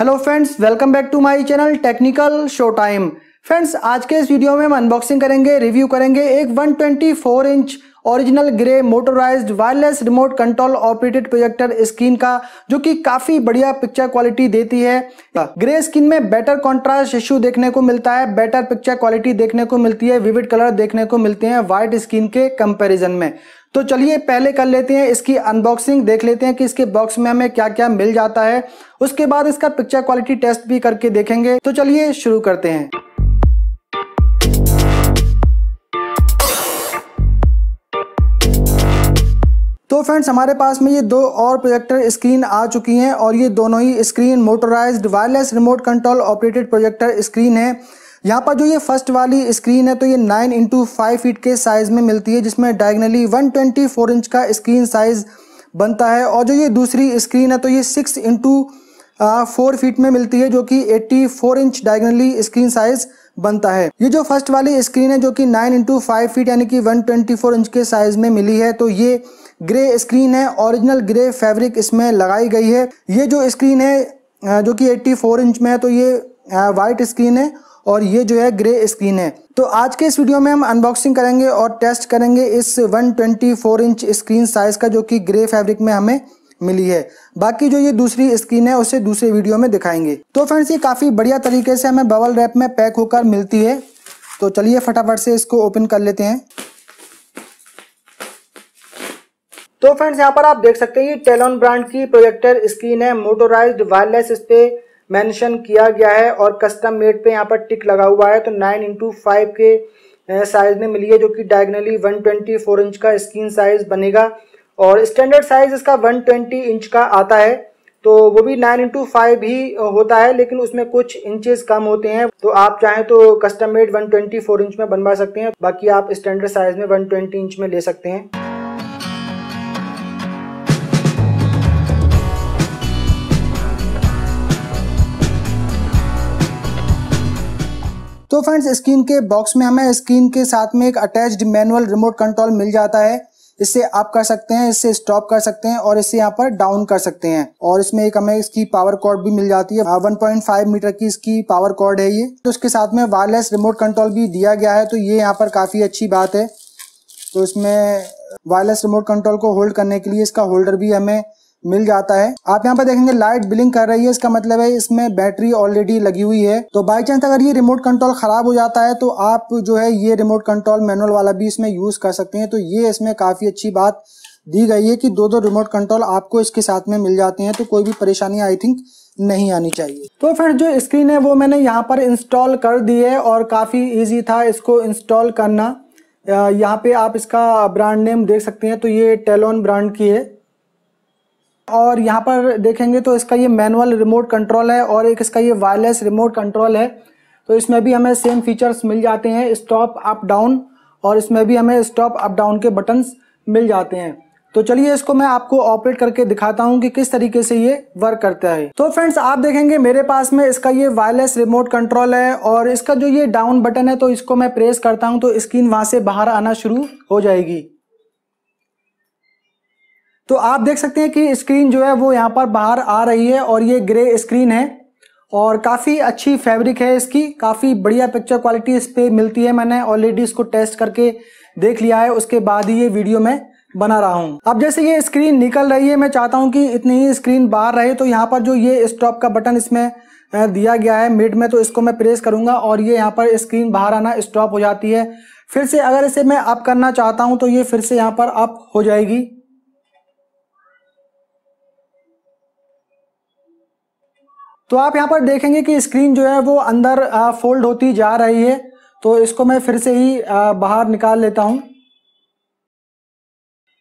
hello friends welcome back to my channel technical showtime friends आज के इस video में हम अनबॉक्सिंग करेंगे रिव्यू करेंगे एक 124 inch original grey motorized wireless remote control operated projector screen का जो कि काफी बढ़िया पिक्चर क्वालिटी देती है ग्रे स्क्रीन में बेटर कंट्रास्ट इशू देखने को मिलता है बेटर पिक्चर क्वालिटी देखने को मिलती है विविड कलर देखने को मिलते हैं व्हाइट स्क्रीन के कंपेरिजन में तो चलिए पहले कर लेते हैं इसकी अनबॉक्सिंग देख लेते हैं कि इसके बॉक्स में हमें क्या क्या मिल जाता है उसके बाद इसका पिक्चर क्वालिटी टेस्ट भी करके देखेंगे तो चलिए शुरू करते हैं तो फ्रेंड्स हमारे पास में ये दो और प्रोजेक्टर स्क्रीन आ चुकी हैं और ये दोनों ही screen motorized wireless remote control operated projector screen है यहाँ पर जो ये फर्स्ट वाली स्क्रीन है तो ये 9 इंटू फाइव फीट के साइज़ में मिलती है जिसमें डायगनली 124 इंच का स्क्रीन साइज़ बनता है और जो ये दूसरी स्क्रीन है तो ये 6 इंटू फोर फीट में मिलती है जो कि 84 इंच डायगनली स्क्रीन साइज़ बनता है ये जो फर्स्ट वाली स्क्रीन है जो कि 9 इंटू फाइव फीट यानी कि 124 इंच के साइज़ में मिली है तो ये ग्रे स्क्रीन है ओरिजिनल ग्रे फैब्रिक इसमें लगाई गई है ये जो स्क्रीन है जो कि 84 इंच में है तो ये वाइट स्क्रीन है और ये जो है ग्रे स्क्रीन है तो आज के इस वीडियो में हम अनबॉक्सिंग करेंगे और टेस्ट करेंगे इस 124 इंच स्क्रीन साइज का जो कि ग्रे फैब्रिक में हमें मिली है बाकी जो ये दूसरी स्क्रीन है उसे दूसरे वीडियो में दिखाएंगे तो फ्रेंड्स ये काफ़ी बढ़िया तरीके से हमें बबल रैप में पैक होकर मिलती है तो चलिए फटाफट से इसको ओपन कर लेते हैं तो फ्रेंड्स यहाँ पर आप देख सकते हैं ये टेलोन ब्रांड की प्रोजेक्टर स्क्रीन है मोटोराइज्ड वायरलेस इस पे मैंशन किया गया है और कस्टम मेड पे यहाँ पर टिक लगा हुआ है तो नाइन इंटू फाइव के साइज में मिली है जो कि diagonally one twenty four inch का स्क्रीन साइज बनेगा और स्टैंडर्ड साइज इसका वन ट्वेंटी इंच का आता है तो वो भी नाइन इंटू फाइव ही होता है लेकिन उसमें कुछ इंचेस कम होते हैं तो आप चाहें तो custom made one twenty four inch में बनवा सकते हैं बाकी आप स्टैंडर्ड साइज में वन ट्वेंटी इंच में ले सकते हैं फ्रेंड्स तो स्क्रीन के बॉक्स में हमें स्क्रीन के साथ में एक अटैच्ड मैनुअल रिमोट कंट्रोल मिल जाता है इससे आप कर सकते हैं इससे स्टॉप कर सकते हैं और इससे यहाँ पर डाउन कर सकते हैं और इसमें एक हमें इसकी पावर कॉर्ड भी मिल जाती है 1.5 हाँ, मीटर की इसकी पावर कॉर्ड है ये तो इसके साथ में वायरलेस रिमोट कंट्रोल भी दिया गया है तो ये यहाँ पर काफ़ी अच्छी बात है तो इसमें वायरलेस रिमोट कंट्रोल को होल्ड करने के लिए इसका होल्डर भी हमें मिल जाता है आप यहाँ पर देखेंगे लाइट बिलिंग कर रही है इसका मतलब है इसमें बैटरी ऑलरेडी लगी हुई है तो बाई चांस अगर ये रिमोट कंट्रोल खराब हो जाता है तो आप जो है ये रिमोट कंट्रोल मैनुअल वाला भी इसमें यूज कर सकते हैं तो ये इसमें काफी अच्छी बात दी गई है कि दो दो रिमोट कंट्रोल आपको इसके साथ में मिल जाते हैं तो कोई भी परेशानी आई थिंक नहीं आनी चाहिए तो फिर जो स्क्रीन है वो मैंने यहाँ पर इंस्टॉल कर दी है और काफ़ी ईजी था इसको इंस्टॉल करना यहाँ पे आप इसका ब्रांड नेम देख सकते हैं तो ये टेलोन ब्रांड की है और यहाँ पर देखेंगे तो इसका ये मैनुअल रिमोट कंट्रोल है और एक इसका ये वायरलेस रिमोट कंट्रोल है तो इसमें भी हमें सेम फीचर्स मिल जाते हैं स्टॉप अप डाउन और इसमें भी हमें स्टॉप अप डाउन के बटन्स मिल जाते हैं तो चलिए इसको मैं आपको ऑपरेट करके दिखाता हूँ कि किस तरीके से ये वर्क करता है तो फ्रेंड्स आप देखेंगे मेरे पास में इसका ये वायरलेस रिमोट कंट्रोल है और इसका जो ये डाउन बटन है तो इसको मैं प्रेस करता हूँ तो स्क्रीन वहाँ से बाहर आना शुरू हो जाएगी तो आप देख सकते हैं कि स्क्रीन जो है वो यहाँ पर बाहर आ रही है और ये ग्रे स्क्रीन है और काफ़ी अच्छी फैब्रिक है इसकी काफ़ी बढ़िया पिक्चर क्वालिटी इस पर मिलती है मैंने ऑलरेडी इसको टेस्ट करके देख लिया है उसके बाद ही ये वीडियो मैं बना रहा हूँ अब जैसे ये स्क्रीन निकल रही है मैं चाहता हूँ कि इतनी ही स्क्रीन बाहर रहे तो यहाँ पर जो ये स्टॉप का बटन इसमें दिया गया है मिड में तो इसको मैं प्रेस करूँगा और ये यहाँ पर स्क्रीन बाहर आना स्टॉप हो जाती है फिर से अगर इसे मैं अप करना चाहता हूँ तो ये फिर से यहाँ पर अप हो जाएगी तो आप यहाँ पर देखेंगे कि स्क्रीन जो है वो अंदर फोल्ड होती जा रही है तो इसको मैं फिर से ही बाहर निकाल लेता हूँ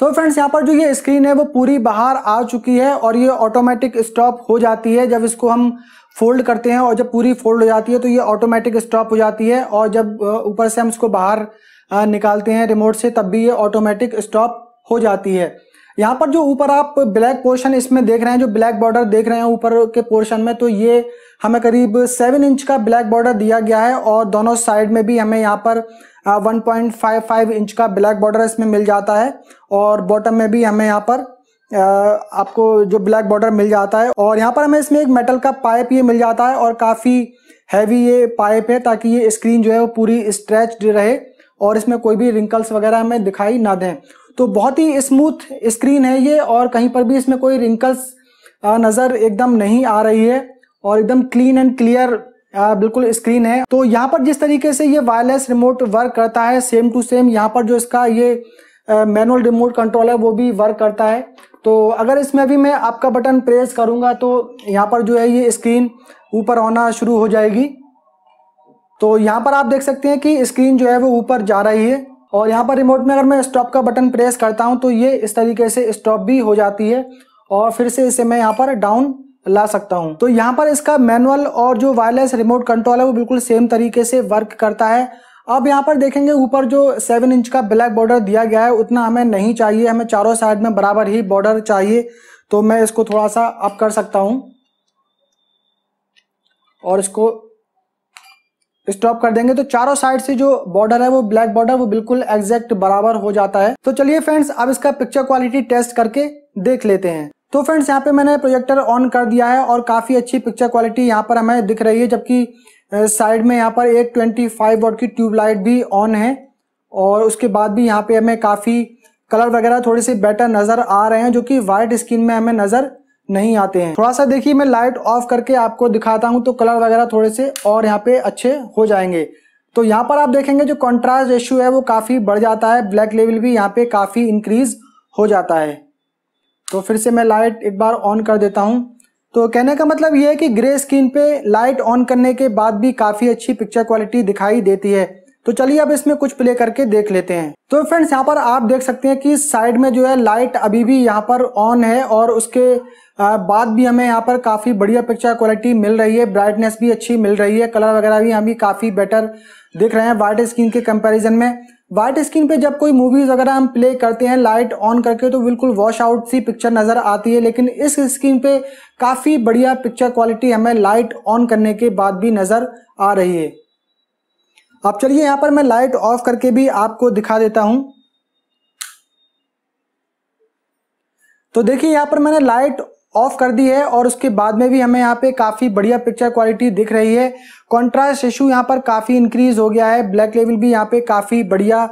तो फ्रेंड्स यहाँ पर जो ये स्क्रीन है वो पूरी बाहर आ चुकी है और ये ऑटोमेटिक स्टॉप हो जाती है जब इसको हम फोल्ड करते हैं और जब पूरी फोल्ड हो जाती है तो ये ऑटोमेटिक स्टॉप हो जाती है और जब ऊपर से हम इसको बाहर निकालते हैं रिमोट से तब भी ये ऑटोमेटिक स्टॉप हो जाती है यहाँ पर जो ऊपर आप ब्लैक पोर्शन इसमें देख रहे हैं जो ब्लैक बॉर्डर देख रहे हैं ऊपर के पोर्शन में तो ये हमें करीब सेवन इंच का ब्लैक बॉर्डर दिया गया है और दोनों साइड में भी हमें यहाँ पर 1.55 इंच का ब्लैक बॉर्डर इसमें मिल जाता है और बॉटम में भी हमें यहाँ पर आपको जो ब्लैक बॉर्डर मिल जाता है और यहाँ पर हमें इसमें एक मेटल का पाइप ये मिल जाता है और काफ़ी हैवी ये पाइप है ताकि ये स्क्रीन जो है वो पूरी स्ट्रेच्ड रहे और इसमें कोई भी रिंकल्स वगैरह हमें दिखाई ना दें तो बहुत ही स्मूथ स्क्रीन है ये और कहीं पर भी इसमें कोई रिंकल्स नज़र एकदम नहीं आ रही है और एकदम क्लीन एंड क्लियर बिल्कुल स्क्रीन है तो यहाँ पर जिस तरीके से ये वायरलेस रिमोट वर्क करता है सेम टू सेम यहाँ पर जो इसका ये मैनुअल रिमोट कंट्रोल है वो भी वर्क करता है तो अगर इसमें भी मैं आपका बटन प्रेस करूँगा तो यहाँ पर जो है ये स्क्रीन ऊपर होना शुरू हो जाएगी तो यहाँ पर आप देख सकते हैं कि स्क्रीन जो है वो ऊपर जा रही है और यहाँ पर रिमोट में अगर मैं स्टॉप का बटन प्रेस करता हूँ तो ये इस तरीके से स्टॉप भी हो जाती है और फिर से इसे मैं यहाँ पर डाउन ला सकता हूँ तो यहाँ पर इसका मैनुअल और जो वायरलेस रिमोट कंट्रोल है वो बिल्कुल सेम तरीके से वर्क करता है अब यहाँ पर देखेंगे ऊपर जो सेवन इंच का ब्लैक बॉर्डर दिया गया है उतना हमें नहीं चाहिए हमें चारों साइड में बराबर ही बॉर्डर चाहिए तो मैं इसको थोड़ा सा अप कर सकता हूँ और इसको स्टॉप कर देंगे तो चारों साइड से जो बॉर्डर है वो ब्लैक बॉर्डर वो बिल्कुल एग्जैक्ट बराबर हो जाता है तो चलिए फ्रेंड्स अब इसका पिक्चर क्वालिटी टेस्ट करके देख लेते हैं तो फ्रेंड्स यहाँ पे मैंने प्रोजेक्टर ऑन कर दिया है और काफ़ी अच्छी पिक्चर क्वालिटी यहाँ पर हमें दिख रही है जबकि साइड में यहाँ पर एक ट्वेंटी फाइव की ट्यूबलाइट भी ऑन है और उसके बाद भी यहाँ पे हमें काफ़ी कलर वगैरह थोड़े से बेटर नज़र आ रहे हैं जो कि व्हाइट स्क्रीन में हमें नज़र नहीं आते हैं थोड़ा सा देखिए मैं लाइट ऑफ करके आपको दिखाता हूँ तो कलर वगैरह थोड़े से और यहाँ पे अच्छे हो जाएंगे तो यहाँ पर आप देखेंगे जो कॉन्ट्रास्ट रेशियो है वो काफ़ी बढ़ जाता है ब्लैक लेवल भी यहाँ पे काफ़ी इंक्रीज हो जाता है तो फिर से मैं लाइट एक बार ऑन कर देता हूँ तो कहने का मतलब ये है कि ग्रे स्क्रीन पे लाइट ऑन करने के बाद भी काफ़ी अच्छी पिक्चर क्वालिटी दिखाई देती है तो चलिए अब इसमें कुछ प्ले करके देख लेते हैं तो फ्रेंड्स यहाँ पर आप देख सकते हैं कि साइड में जो है लाइट अभी भी यहाँ पर ऑन है और उसके बाद भी हमें यहाँ पर काफ़ी बढ़िया पिक्चर क्वालिटी मिल रही है ब्राइटनेस भी अच्छी मिल रही है कलर वगैरह भी हमें काफ़ी बेटर दिख रहे हैं वाइट स्क्रीन के कंपेरिजन में वाइट स्क्रीन पे जब कोई मूवीज़ वगैरह हम प्ले करते हैं लाइट ऑन करके तो बिल्कुल वॉश आउट सी पिक्चर नज़र आती है लेकिन इस स्क्रीन पे काफ़ी बढ़िया पिक्चर क्वालिटी हमें लाइट ऑन करने के बाद भी नज़र आ रही है अब चलिए यहाँ पर मैं लाइट ऑफ करके भी आपको दिखा देता हूँ तो देखिए यहाँ पर मैंने लाइट ऑफ कर दी है और उसके बाद में भी हमें यहाँ पे काफ़ी बढ़िया पिक्चर क्वालिटी दिख रही है कॉन्ट्रास्ट इशू यहाँ पर काफ़ी इंक्रीज हो गया है ब्लैक लेवल भी यहाँ पे काफ़ी बढ़िया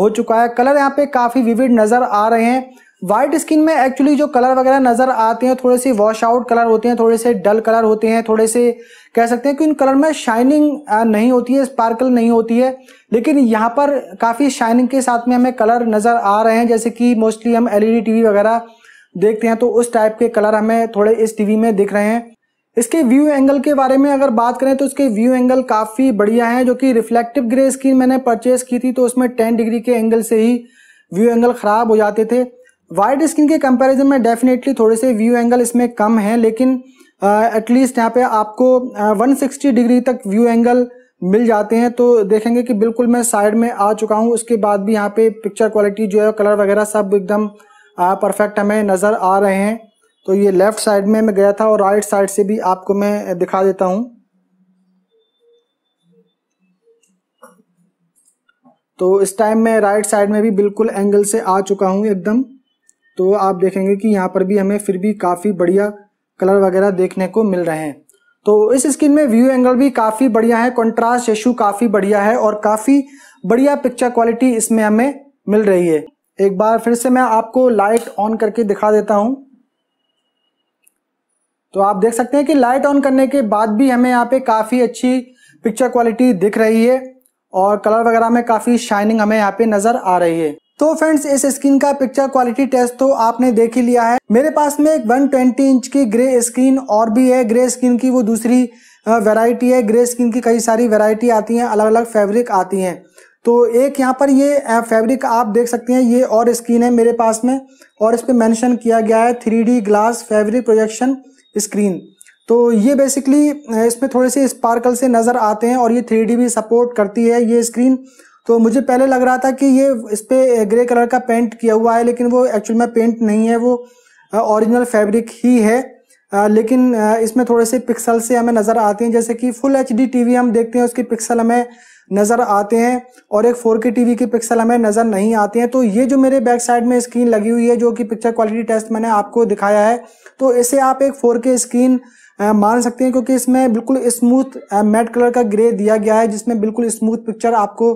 हो चुका है कलर यहाँ पे काफ़ी विविड नज़र आ रहे हैं वाइट स्किन में एक्चुअली जो कलर वगैरह नजर आते हैं थोड़े से वॉश आउट कलर होते हैं थोड़े से डल कलर होते हैं थोड़े से कह सकते हैं कि इन कलर में शाइनिंग नहीं होती है स्पार्कल नहीं होती है लेकिन यहाँ पर काफ़ी शाइनिंग के साथ में हमें कलर नज़र आ रहे हैं जैसे कि मोस्टली हम एलईडी टीवी e वगैरह देखते हैं तो उस टाइप के कलर हमें थोड़े इस टीवी में दिख रहे हैं इसके व्यू एंगल के बारे में अगर बात करें तो इसके व्यू एंगल काफ़ी बढ़िया है जो कि रिफ्लेक्टिव ग्रे स्क्रीन मैंने परचेज़ की थी तो उसमें टेन डिग्री के एंगल से ही व्यू एंगल ख़राब हो जाते थे वाइड स्क्रीन के कंपैरिजन में डेफिनेटली थोड़े से व्यू एंगल इसमें कम है लेकिन एटलीस्ट यहाँ पे आपको uh, 160 डिग्री तक व्यू एंगल मिल जाते हैं तो देखेंगे कि बिल्कुल मैं साइड में आ चुका हूँ उसके बाद भी यहाँ पे पिक्चर क्वालिटी जो है कलर वगैरह सब एकदम परफेक्ट हमें नज़र आ रहे हैं तो ये लेफ़्ट साइड में मैं गया था और राइट साइड से भी आपको मैं दिखा देता हूँ तो इस टाइम मैं राइट साइड में भी बिल्कुल एंगल से आ चुका हूँ एकदम तो आप देखेंगे कि यहाँ पर भी हमें फिर भी काफ़ी बढ़िया कलर वगैरह देखने को मिल रहे हैं तो इस स्क्रीन में व्यू एंगल भी काफ़ी बढ़िया है कंट्रास्ट इशू काफ़ी बढ़िया है और काफ़ी बढ़िया पिक्चर क्वालिटी इसमें हमें मिल रही है एक बार फिर से मैं आपको लाइट ऑन करके दिखा देता हूँ तो आप देख सकते हैं कि लाइट ऑन करने के बाद भी हमें यहाँ पे काफ़ी अच्छी पिक्चर क्वालिटी दिख रही है और कलर वगैरह में काफ़ी शाइनिंग हमें यहाँ पे नज़र आ रही है तो फ्रेंड्स इस स्क्रीन का पिक्चर क्वालिटी टेस्ट तो आपने देख ही लिया है मेरे पास में एक 120 इंच की ग्रे स्क्रीन और भी है ग्रे स्क्रीन की वो दूसरी वैरायटी है ग्रे स्क्रीन की कई सारी वैरायटी आती हैं अलग अलग फैब्रिक आती हैं तो एक यहाँ पर ये फैब्रिक आप देख सकते हैं ये और स्क्रीन है मेरे पास में और इस पर मैंशन किया गया है three glass fabric projection screen तो ये बेसिकली इसमें थोड़े से स्पार्कल से नज़र आते हैं और ये थ्री भी सपोर्ट करती है ये स्क्रीन तो मुझे पहले लग रहा था कि ये इस पर ग्रे कलर का पेंट किया हुआ है लेकिन वो एक्चुअल में पेंट नहीं है वो ओरिजिनल फैब्रिक ही है आ, लेकिन इसमें थोड़े से पिक्सल से हमें नज़र आते हैं जैसे कि फुल एच डी हम देखते हैं उसके पिक्सल हमें नज़र आते हैं और एक फोर के टी के पिक्सल हमें नज़र नहीं आते हैं तो ये जो मेरे बैक साइड में स्क्रीन लगी हुई है जो कि पिक्चर क्वालिटी टेस्ट मैंने आपको दिखाया है तो इसे आप एक फोर के स्क्रीन मान सकते हैं क्योंकि इसमें बिल्कुल स्मूथ मैट कलर का ग्रे दिया गया है जिसमें बिल्कुल स्मूथ पिक्चर आपको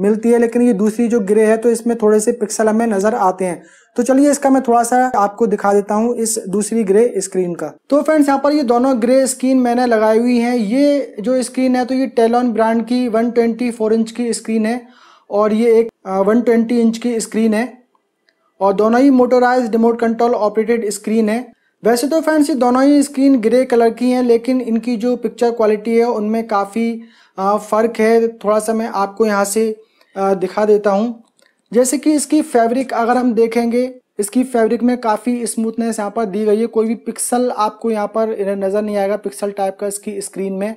मिलती है लेकिन ये दूसरी जो ग्रे है तो इसमें थोड़े से पिक्सल हमें नजर आते हैं तो चलिए इसका मैं थोड़ा सा आपको दिखा देता हूँ इस दूसरी ग्रे स्क्रीन का तो फ्रेंड्स यहाँ पर ये दोनों ग्रे स्क्रीन मैंने लगाई हुई है ये जो स्क्रीन है तो ये टेलॉन ब्रांड की 124 इंच की स्क्रीन है और ये एक वन इंच की स्क्रीन है और दोनों ही motorize remote control operated screen है वैसे तो फ्रेंड्स ये दोनों ही स्क्रीन ग्रे कलर की हैं लेकिन इनकी जो पिक्चर क्वालिटी है उनमें काफ़ी फ़र्क है थोड़ा सा मैं आपको यहाँ से दिखा देता हूँ जैसे कि इसकी फैब्रिक अगर हम देखेंगे इसकी फैब्रिक में काफ़ी स्मूथनेस यहाँ पर दी गई है कोई भी पिक्सल आपको यहाँ पर नज़र नहीं आएगा पिक्सल टाइप का इसकी स्क्रीन में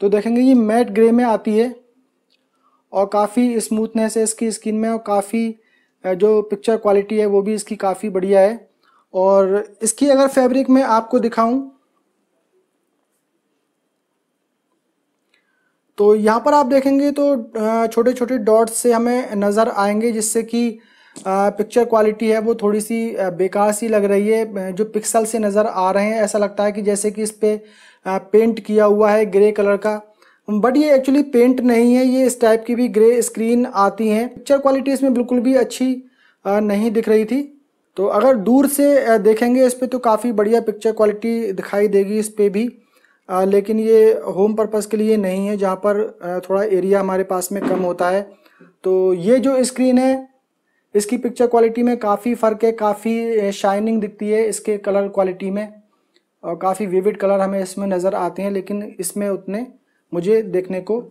तो देखेंगे ये मैट ग्रे में आती है और काफ़ी स्मूथनेस है इसकी स्क्रीन में और काफ़ी जो पिक्चर क्वालिटी है वो भी इसकी काफ़ी बढ़िया है और इसकी अगर फैब्रिक में आपको दिखाऊं तो यहाँ पर आप देखेंगे तो छोटे छोटे डॉट्स से हमें नज़र आएंगे जिससे कि पिक्चर क्वालिटी है वो थोड़ी सी बेकार सी लग रही है जो पिक्सल से नज़र आ रहे हैं ऐसा लगता है कि जैसे कि इस पर पे पेंट किया हुआ है ग्रे कलर का बट ये एक्चुअली पेंट नहीं है ये इस टाइप की भी ग्रे स्क्रीन आती हैं पिक्चर क्वालिटी इसमें बिल्कुल भी अच्छी नहीं दिख रही थी तो अगर दूर से देखेंगे इस पर तो काफ़ी बढ़िया पिक्चर क्वालिटी दिखाई देगी इस पर भी आ, लेकिन ये होम पर्पज़ के लिए नहीं है जहाँ पर थोड़ा एरिया हमारे पास में कम होता है तो ये जो स्क्रीन है इसकी पिक्चर क्वालिटी में काफ़ी फ़र्क है काफ़ी शाइनिंग दिखती है इसके कलर क्वालिटी में और काफ़ी विविड कलर हमें इसमें नज़र आते हैं लेकिन इसमें उतने मुझे देखने को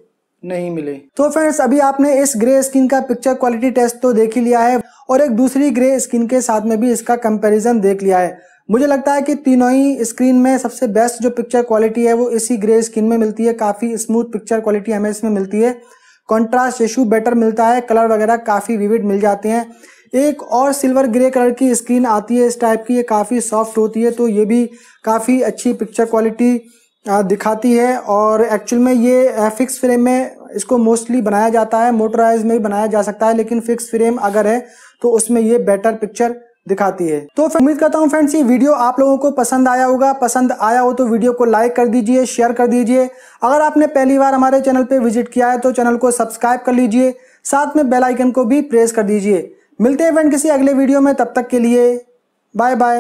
नहीं मिले तो फ्रेंड्स अभी आपने इस ग्रे स्किन का पिक्चर क्वालिटी टेस्ट तो देख ही लिया है और एक दूसरी ग्रे स्किन के साथ में भी इसका कंपैरिजन देख लिया है मुझे लगता है कि तीनों ही स्क्रीन में सबसे बेस्ट जो पिक्चर क्वालिटी है वो इसी ग्रे स्क्रीन में मिलती है काफ़ी स्मूथ पिक्चर क्वालिटी हमें इसमें मिलती है कॉन्ट्रास्ट इशू बेटर मिलता है कलर वगैरह काफ़ी विविड मिल जाते हैं एक और सिल्वर ग्रे कलर की स्क्रीन आती है इस टाइप की ये काफ़ी सॉफ्ट होती है तो ये भी काफ़ी अच्छी पिक्चर क्वालिटी दिखाती है और एक्चुअल में ये फिक्स फ्रेम में इसको मोस्टली बनाया जाता है मोटराइज में भी बनाया जा सकता है लेकिन फिक्स फ्रेम अगर है तो उसमें ये बेटर पिक्चर दिखाती है तो उम्मीद करता हूँ फ्रेंड्स ये वीडियो आप लोगों को पसंद आया होगा पसंद आया हो तो वीडियो को लाइक कर दीजिए शेयर कर दीजिए अगर आपने पहली बार हमारे चैनल पर विजिट किया है तो चैनल को सब्सक्राइब कर लीजिए साथ में बेल आइकन को भी प्रेस कर दीजिए मिलते हैं फ्रेंड किसी अगले वीडियो में तब तक के लिए बाय बाय